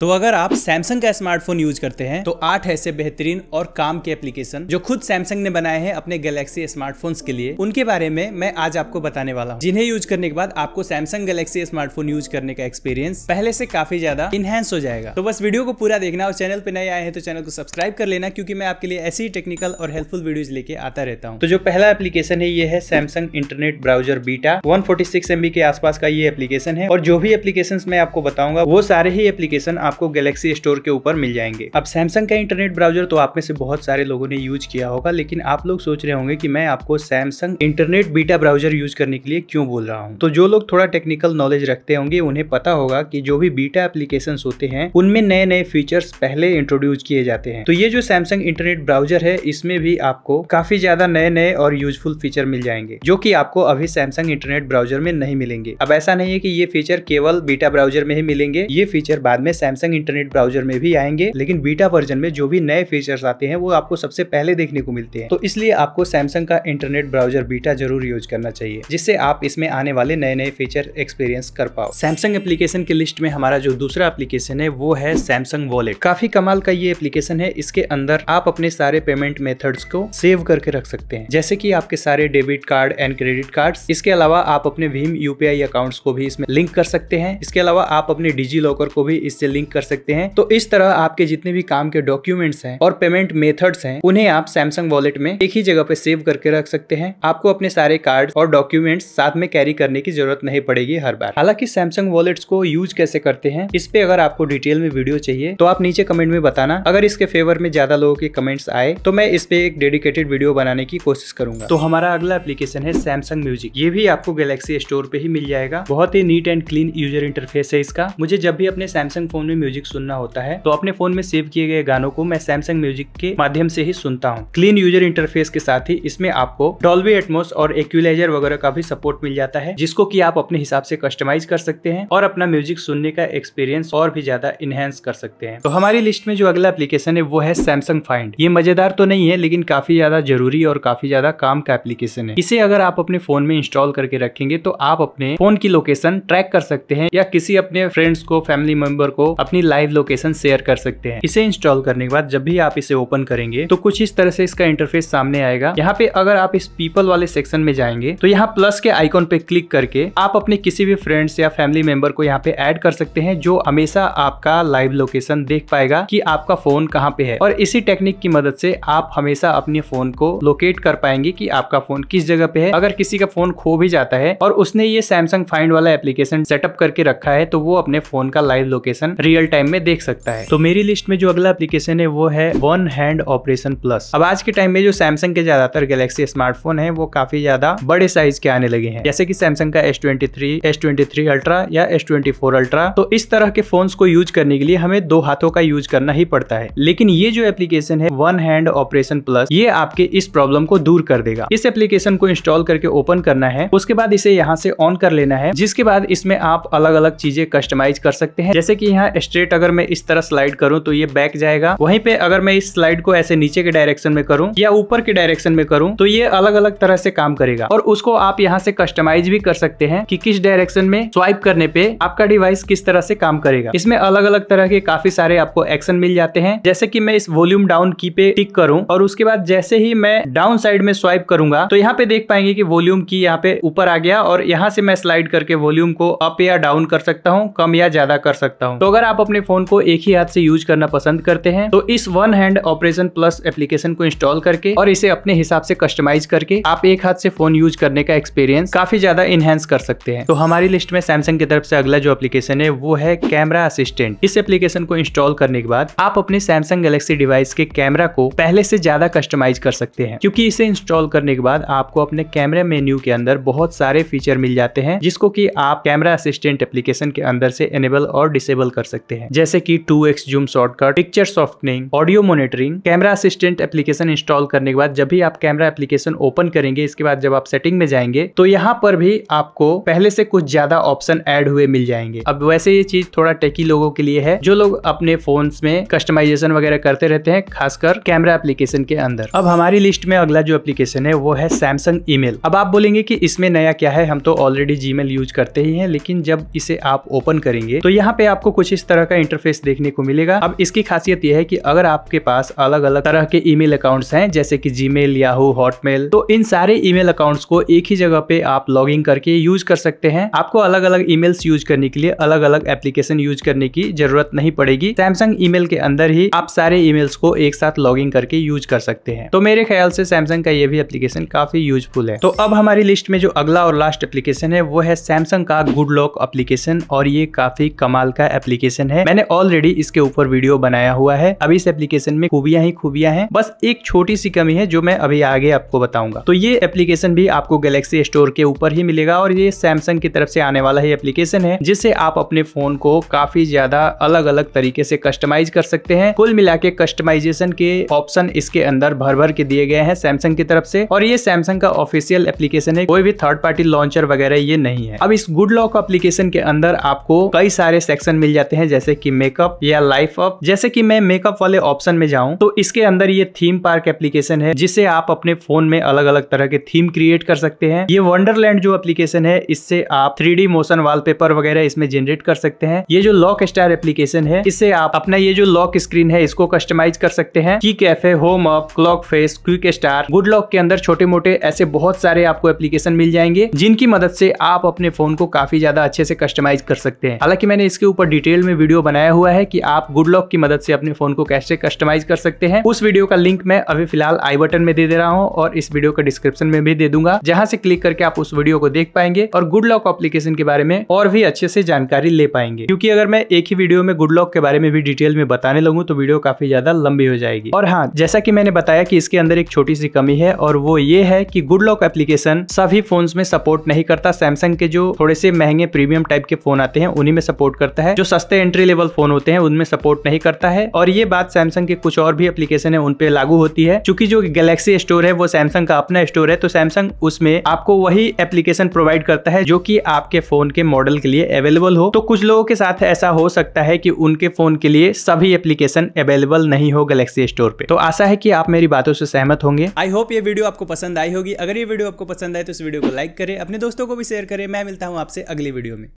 तो अगर आप सैमसंग का स्मार्टफोन यूज करते हैं तो आठ ऐसे बेहतरीन और काम के एप्लीकेशन जो खुद सैमसंग ने बनाए हैं अपने गैलेक्सी स्मार्टफोन्स के लिए उनके बारे में मैं आज आपको बताने वाला हूँ जिन्हें यूज करने के बाद आपको सैमसंग गैलेक्सी स्मार्टफोन यूज करने का एक्सपीरियंस पहले से काफी ज्यादा इनहेंस हो जाएगा तो बस वीडियो को पूरा देखना और चैनल पर नए आए हैं तो चैनल को सब्सक्राइब कर लेना क्योंकि मैं आपके लिए ऐसी टेक्निकल और हेल्पफुल वीडियोज लेके आता रहता हूँ तो जो पहला एप्लीकेशन है ये है Samsung internet browser beta one forty के आसपास का ये एप्लीकेशन है और जो भी एप्लीकेशन मैं आपको बताऊंगा वो सारे ही एप्लीकेशन आपको गैलेक्सी स्टोर के ऊपर मिल जाएंगे अब सैमसंग का इंटरनेट ब्राउजर तो आप में से बहुत सारे लोगों ने यूज किया होगा लेकिन आप लोग सोच रहे होंगे की मैं आपको Samsung internet beta browser use करने के लिए क्यों बोल रहा हूँ तो जो लोग थोड़ा टेक्निकल नॉलेज रखते होंगे उन्हें पता होगा की जो भी बीटा एप्लीकेशन होते हैं उनमें नए नए फीचर्स पहले इंट्रोड्यूस किए जाते हैं तो ये जो सैमसंग इंटरनेट ब्राउजर है इसमें भी आपको काफी ज्यादा नए नए और यूजफुल फीचर मिल जाएंगे जो कि आपको अभी सैमसंग इंटरनेट ब्राउजर में नहीं मिलेंगे अब ऐसा नहीं है कि ये फीचर केवल बीटा ब्राउजर में ही मिलेंगे ये फीचर बाद में सैमसंग सैमसंग इंटरनेट ब्राउजर में भी आएंगे लेकिन बीटा वर्जन में जो भी नए फीचर्स आते हैं वो आपको सबसे पहले देखने को मिलते हैं तो इसलिए आपको सैमसंग का इंटरनेट ब्राउजर बीटा जरूर यूज करना चाहिए जिससे आप इसमें आने वाले नए नए फीचर एक्सपीरियंस कर पाओ सैमसंग एप्लीकेशन की लिस्ट में हमारा जो दूसरा एप्लीकेशन है वो है सैमसंग वॉलेट काफी कमाल का ये एप्लीकेशन है इसके अंदर आप अपने सारे पेमेंट मेथड्स को सेव करके रख सकते हैं जैसे कि आपके सारे debit card and credit card इसके अलावा आप अपने भीम यूपीआई अकाउंट्स को भी इसमें लिंक कर सकते हैं इसके अलावा आप अपने डिजी लॉकर को भी इससे लिंक लिंक कर सकते हैं तो इस तरह आपके जितने भी काम के डॉक्यूमेंट्स हैं और पेमेंट मेथड्स हैं उन्हें आप सैमसंग वॉलेट में एक ही जगह पे सेव करके रख सकते हैं आपको अपने सारे कार्ड और डॉक्यूमेंट्स साथ में कैरी करने की जरूरत नहीं पड़ेगी हर बार हालांकि सैमसंग वॉलेट्स को यूज कैसे करते हैं इस पे अगर आपको डिटेल में वीडियो चाहिए तो आप नीचे कमेंट में बताना अगर इसके फेवर में ज्यादा लोगों के कमेंट्स आए तो मैं इस पे एक डेडिकेटेड वीडियो बनाने की कोशिश करूंगा तो हमारा अगला एप्लीकेशन है सैमसंग म्यूजिक ये भी आपको गैलेक्सी स्टोर पे ही मिल जाएगा बहुत ही neat and clean user interface है इसका मुझे जब भी अपने सैमसंग फोन में म्यूजिक सुनना होता है तो अपने फोन में सेव किए गए गानों को मैं सैमसंग म्यूजिक के माध्यम से ही सुनता हूँ क्लीन यूजर इंटरफेस के साथ ही इसमें आपको डॉल्वी एटमोस और एक्यूलाइजर वगैरह का भी सपोर्ट मिल जाता है जिसको की आप अपने हिसाब से कस्टमाइज कर सकते हैं और अपना म्यूजिक सुनने का एक्सपीरियंस और भी ज्यादा इनहेंस कर सकते हैं तो हमारी लिस्ट में जो अगला एप्लीकेशन है वो है सैमसंग फाइंड ये मजेदार तो नहीं है लेकिन काफी ज्यादा जरूरी और काफी ज्यादा काम का एप्लीकेशन है इसे अगर आप अपने फोन में इंस्टॉल करके रखेंगे तो आप अपने फोन की लोकेशन ट्रैक कर सकते हैं या किसी अपने फ्रेंड्स को फैमिली मेंबर को अपनी लाइव लोकेशन शेयर कर सकते हैं इसे इंस्टॉल करने के बाद जब भी आप इसे ओपन करेंगे तो कुछ इस तरह से इसका इंटरफेस सामने आएगा यहाँ पे अगर आप इस पीपल वाले सेक्शन में जाएंगे तो यहाँ प्लस के आइकॉन पे क्लिक करके आप अपने किसी भी फ्रेंड्स या फैमिली मेंबर को यहाँ पे ऐड कर सकते हैं जो हमेशा आपका लाइव लोकेशन देख पाएगा कि आपका फोन कहाँ पे है और इसी टेक्निक की मदद से आप हमेशा अपने फोन को लोकेट कर पाएंगे कि आपका फोन किस जगह पे है अगर किसी का फोन खो भी जाता है और उसने ये सैमसंग फाइंड वाला एप्लीकेशन सेटअप करके रखा है तो वो अपने फोन का live location real real time में देख सकता है तो मेरी लिस्ट में जो अगला एप्लीकेशन है वो है वन हैंड ऑपरेशन प्लस अब आज के टाइम में जो सैमसंग के ज्यादातर गैलेक्सी स्मार्टफोन है वो काफी ज्यादा बड़े साइज के आने लगे हैं जैसे की सैमसंग का एस ट्वेंटी थ्री अल्ट्रा या एस अल्ट्रा तो इस तरह के फोन को यूज करने के लिए हमें दो हाथों का यूज करना ही पड़ता है लेकिन ये जो एप्लीकेशन है वन हैंड ऑपरेशन प्लस ये आपके इस प्रॉब्लम को दूर कर देगा इस एप्लीकेशन को इंस्टॉल करके ओपन करना है उसके बाद इसे यहाँ से ऑन कर लेना है जिसके बाद इसमें आप अलग अलग चीजें कस्टमाइज कर सकते हैं जैसे कि यहाँ स्ट्रेट अगर मैं इस तरह स्लाइड करूँ तो ये बैक जाएगा वहीं पे अगर मैं इस स्लाइड को ऐसे नीचे के डायरेक्शन में करूँ या ऊपर के डायरेक्शन में करूँ तो ये अलग अलग तरह से काम करेगा और उसको आप यहाँ से कस्टमाइज भी कर सकते हैं कि किस डायरेक्शन में स्वाइप करने पे आपका डिवाइस किस तरह से काम करेगा इसमें अलग अलग तरह के काफी सारे आपको एक्शन मिल जाते हैं जैसे की मैं इस वॉल्यूम डाउन की पे टिक करूँ और उसके बाद जैसे ही मैं डाउन साइड में स्वाइप करूंगा तो यहाँ पे देख पाएंगे की वॉल्यूम की यहाँ पे ऊपर आ गया और यहाँ से मैं स्लाइड करके वॉल्यूम को अप या डाउन कर सकता हूँ कम या ज्यादा कर सकता हूँ तो अगर आप आप अपने फोन को एक ही हाथ से यूज करना पसंद करते हैं तो इस one hand operation plus application को इंस्टॉल करके और इसे अपने हिसाब से कस्टमाइज करके आप एक हाथ से फोन यूज करने का एक्सपीरियंस काफी ज्यादा इनहेंस कर सकते हैं तो हमारी लिस्ट में सैमसंग की तरफ से अगला जो एप्लीकेशन है वो है कैमरा असिस्टेंट इस एप्लीकेशन को इंस्टॉल करने के बाद आप अपने सैमसंग गैलेक्सी डिवाइस के कैमरा को पहले से ज्यादा कस्टमाइज कर सकते हैं क्योंकि इसे इंस्टॉल करने के बाद आपको अपने कैमरा मेन्यू के अंदर बहुत सारे फीचर मिल जाते हैं जिसको की आप कैमरा असिस्टेंट एप्लीकेशन के अंदर से एनेबल और डिसेबल कर सकते सकते हैं जैसे कि two X zoom shortcut picture softening audio monitoring camera assistant application install करने के बाद जब भी आप कैमरा एप्लीकेशन ओपन करेंगे इसके बाद जब आप सेटिंग में जाएंगे तो यहाँ पर भी आपको पहले से कुछ ज्यादा ऑप्शन एड हुए मिल जाएंगे अब वैसे ये चीज थोड़ा टेकी लोगों के लिए है जो लोग अपने फोन में कस्टमाइजेशन वगैरह करते रहते हैं खासकर कैमरा एप्लीकेशन के अंदर अब हमारी लिस्ट में अगला जो एप्लीकेशन है वो है सैमसंग ईमेल अब आप बोलेंगे कि इसमें नया क्या है हम तो ऑलरेडी जीमेल यूज करते ही हैं लेकिन जब इसे आप ओपन करेंगे तो यहाँ पे आपको कुछ इस तरह का इंटरफेस देखने को मिलेगा अब इसकी खासियत यह है कि अगर आपके पास अलग अलग तरह के ईमेल अकाउंट्स हैं जैसे कि जीमेल याहू हॉटमेल तो इन सारे ईमेल अकाउंट्स को एक ही जगह पे आप लॉग इन करके यूज कर सकते हैं आपको अलग अलग ईमेल्स यूज करने के लिए अलग अलग एप्लीकेशन यूज करने की जरूरत नहीं पड़ेगी सैमसंग ईमेल के अंदर ही आप सारे ईमेल्स को एक साथ लॉग इन करके यूज कर सकते हैं तो मेरे ख्याल से सैमसंग का ये भी एप्लीकेशन काफी यूजफुल है तो अब हमारी लिस्ट में जो अगला और लास्ट एप्लीकेशन है वो है सैमसंग का गुड लॉक एप्लीकेशन और ये काफी कमाल का एप्लीकेशन एप्लीकेशन है मैंने ऑलरेडी इसके ऊपर वीडियो बनाया हुआ है अभी इस एप्लीकेशन में खूबियां ही खूबियां हैं बस एक छोटी सी कमी है जो मैं अभी आगे आपको बताऊंगा तो ये एप्लीकेशन भी आपको गैलेक्सी स्टोर के ऊपर ही मिलेगा और ये सैमसंग की तरफ से आने वाला ही एप्लीकेशन है जिससे आप अपने फोन को काफी ज्यादा अलग अलग तरीके से कस्टमाइज कर सकते हैं कुल मिला के कस्टमाइजेशन के ऑप्शन इसके अंदर भर भर के दिए गए हैं सैमसंग की तरफ से और ये सैमसंग का ऑफिशियल एप्लीकेशन है कोई भी थर्ड पार्टी लॉन्चर वगैरह ये नहीं है अब इस गुड लॉक एप्लीकेशन के अंदर आपको कई सारे सेक्शन मिल जाते हैं हैं जैसे कि मेकअप या लाइफ अप जैसे कि मैं मेकअप वाले ऑप्शन में जाऊं तो इसके अंदर ये थीम पार्क एप्लीकेशन है जिसे आप अपने फोन में अलग अलग तरह के थीम क्रिएट कर सकते हैं ये वंडरलैंड जो एप्लीकेशन है इससे आप थ्री मोशन वाल वगैरह इसमें जनरेट कर सकते हैं ये जो लॉक स्टार एप्लीकेशन है इससे आप अपना ये जो लॉक स्क्रीन है इसको कस्टमाइज कर सकते हैं की cafe home up clock face quick star good lock के अंदर छोटे मोटे ऐसे बहुत सारे आपको एप्लीकेशन मिल जाएंगे जिनकी मदद से आप अपने फोन को काफी ज्यादा अच्छे से कस्टमाइज कर सकते हैं हालांकि मैंने इसके ऊपर डिटेल में वीडियो बनाया हुआ है कि आप गुड लॉक की मदद से अपने फोन को कैसे कस्टमाइज कर सकते हैं उस वीडियो का लिंक मैं अभी फिलहाल आई बटन में दे दे रहा हूँ और इस वीडियो का डिस्क्रिप्शन में भी दे दूंगा जहां से क्लिक करके आप उस वीडियो को देख पाएंगे और गुड लॉक एप्लीकेशन के बारे में और भी अच्छे से जानकारी ले पाएंगे क्योंकि अगर मैं एक ही वीडियो में गुड लॉक के बारे में भी डिटेल में बताने लगूँ तो वीडियो काफी ज्यादा लंबी हो जाएगी और हाँ जैसा की मैंने बताया की इसके अंदर एक छोटी सी कमी है और वो ये है की गुड लॉक एप्लीकेशन सभी फोन में सपोर्ट नहीं करता सैमसंग के जो थोड़े से महंगे प्रीमियम टाइप के फोन आते हैं उन्हीं में सपोर्ट करता है जो सस्ते एंट्री लेवल फोन होते हैं उनमें सपोर्ट नहीं करता है और ये बात सैमसंग के कुछ और भी एप्लीकेशन है उनपे लागू होती है चूंकि जो गैलेक्सी स्टोर है वो सैमसंग का अपना स्टोर है तो सैमसंग उसमें आपको वही एप्लीकेशन प्रोवाइड करता है जो की आपके फोन के मॉडल के लिए अवेलेबल हो तो कुछ लोगों के साथ ऐसा हो सकता है की उनके फोन के लिए सभी एप्लीकेशन अवेलेबल नहीं हो गैलेक्सी स्टोर पे तो आशा है की आप मेरी बातों से सहमत होंगे आई होप ये वीडियो आपको पसंद आई होगी अगर ये वीडियो आपको पसंद आए तो इस वीडियो को लाइक करें अपने दोस्तों को भी शेयर करें मैं मिलता हूँ आपसे अगली वीडियो में